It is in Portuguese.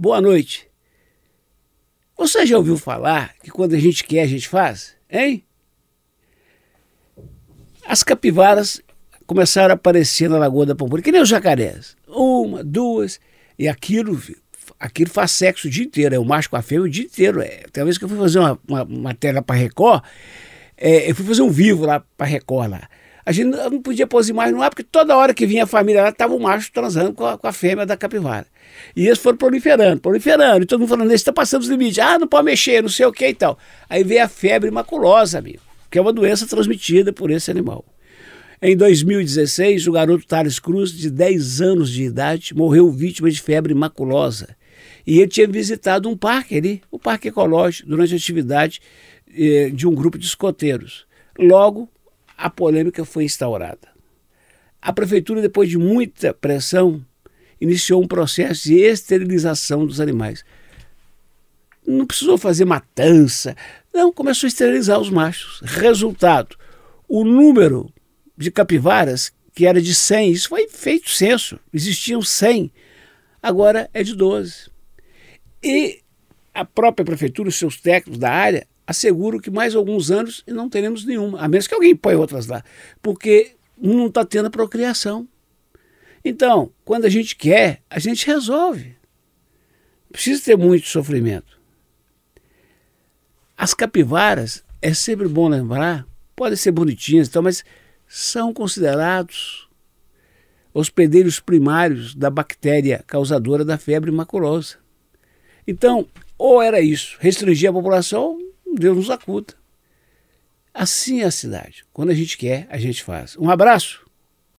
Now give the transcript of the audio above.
Boa noite. Você já ouviu falar que quando a gente quer, a gente faz? Hein? As capivaras começaram a aparecer na Lagoa da Pampulha, que nem os jacarés. Uma, duas, e aquilo, aquilo faz sexo o dia inteiro, é o macho com a fêmea o dia inteiro. É, tem uma vez que eu fui fazer uma, uma matéria para Record, é, eu fui fazer um vivo lá para Record lá. A gente não podia pôr as imagens no ar, porque toda hora que vinha a família lá, estava o macho transando com a, com a, fêmea da capivara. E eles foram proliferando, proliferando, e todo mundo falando, eles estão tá passando os limites, ah, não pode mexer, não sei o que e tal. Aí veio a febre maculosa, amigo, que é uma doença transmitida por esse animal. Em 2016, o garoto Thales Cruz, de 10 anos de idade, morreu vítima de febre maculosa. E ele tinha visitado um parque ali, o um Parque Ecológico, durante a atividade eh, de um grupo de escoteiros. Logo, a polêmica foi instaurada. A prefeitura, depois de muita pressão, iniciou um processo de esterilização dos animais. Não precisou fazer matança, não, começou a esterilizar os machos. Resultado: o número de capivaras, que era de 100, isso foi feito censo, existiam 100, agora é de 12. E a própria prefeitura, os seus técnicos da área, asseguro que mais alguns anos e não teremos nenhuma, a menos que alguém põe outras lá, porque não está tendo a procriação. Então, quando a gente quer, a gente resolve. Precisa ter muito sofrimento. As capivaras, é sempre bom lembrar, podem ser bonitinhas e tal, mas são considerados hospedeiros primários da bactéria causadora da febre maculosa. Então, ou era isso, restringir a população Deus nos acuda. Assim é a cidade. Quando a gente quer, a gente faz. Um abraço.